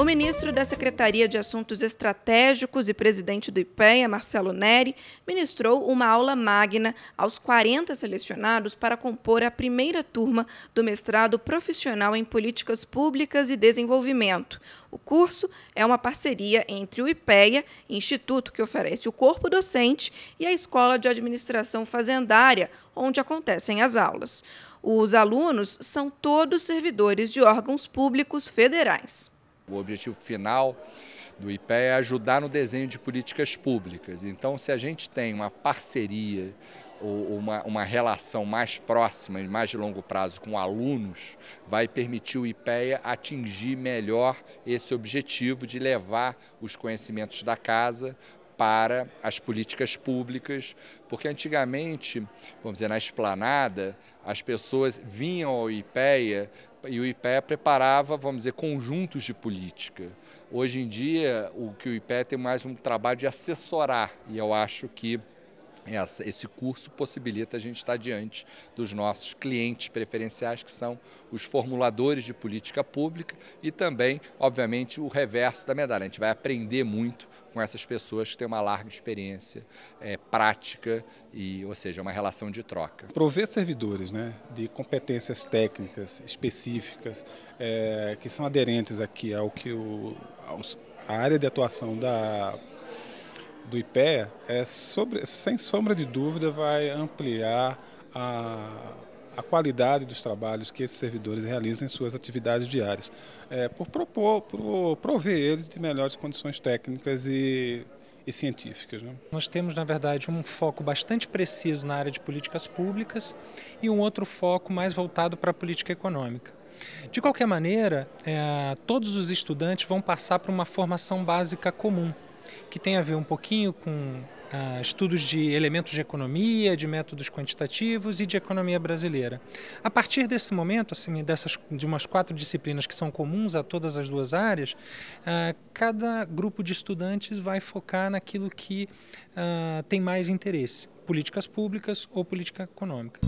O ministro da Secretaria de Assuntos Estratégicos e presidente do IPEA, Marcelo Neri, ministrou uma aula magna aos 40 selecionados para compor a primeira turma do mestrado profissional em Políticas Públicas e Desenvolvimento. O curso é uma parceria entre o IPEA, instituto que oferece o corpo docente, e a Escola de Administração Fazendária, onde acontecem as aulas. Os alunos são todos servidores de órgãos públicos federais. O objetivo final do IPE é ajudar no desenho de políticas públicas. Então, se a gente tem uma parceria ou uma, uma relação mais próxima e mais de longo prazo com alunos, vai permitir o IPEA atingir melhor esse objetivo de levar os conhecimentos da casa para as políticas públicas, porque antigamente, vamos dizer, na esplanada, as pessoas vinham ao IPEA e o IPE preparava, vamos dizer, conjuntos de política. Hoje em dia, o que o IPE tem mais um trabalho de assessorar, e eu acho que essa, esse curso possibilita a gente estar diante dos nossos clientes preferenciais, que são os formuladores de política pública e também, obviamente, o reverso da medalha. A gente vai aprender muito com essas pessoas que têm uma larga experiência é, prática, e, ou seja, uma relação de troca. Prover servidores né, de competências técnicas específicas é, que são aderentes aqui ao que o, aos, a área de atuação da do IPEA, é sobre, sem sombra de dúvida, vai ampliar a, a qualidade dos trabalhos que esses servidores realizam em suas atividades diárias, é, por propor, por prover eles de melhores condições técnicas e e científicas. Né? Nós temos, na verdade, um foco bastante preciso na área de políticas públicas e um outro foco mais voltado para a política econômica. De qualquer maneira, é, todos os estudantes vão passar por uma formação básica comum que tem a ver um pouquinho com ah, estudos de elementos de economia, de métodos quantitativos e de economia brasileira. A partir desse momento, assim, dessas, de umas quatro disciplinas que são comuns a todas as duas áreas, ah, cada grupo de estudantes vai focar naquilo que ah, tem mais interesse, políticas públicas ou política econômica.